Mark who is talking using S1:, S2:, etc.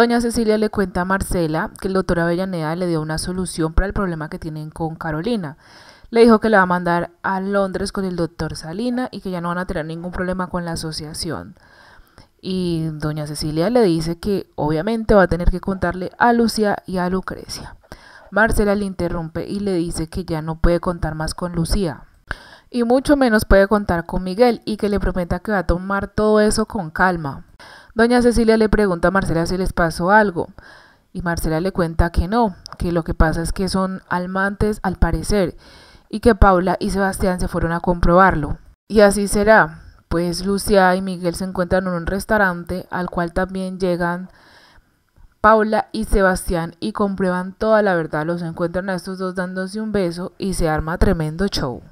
S1: Doña Cecilia le cuenta a Marcela que el doctor Avellaneda le dio una solución para el problema que tienen con Carolina. Le dijo que la va a mandar a Londres con el doctor Salina y que ya no van a tener ningún problema con la asociación. Y doña Cecilia le dice que obviamente va a tener que contarle a Lucía y a Lucrecia. Marcela le interrumpe y le dice que ya no puede contar más con Lucía. Y mucho menos puede contar con Miguel y que le prometa que va a tomar todo eso con calma. Doña Cecilia le pregunta a Marcela si les pasó algo. Y Marcela le cuenta que no, que lo que pasa es que son almantes al parecer y que Paula y Sebastián se fueron a comprobarlo. Y así será, pues Lucia y Miguel se encuentran en un restaurante al cual también llegan Paula y Sebastián y comprueban toda la verdad, los encuentran a estos dos dándose un beso y se arma tremendo show.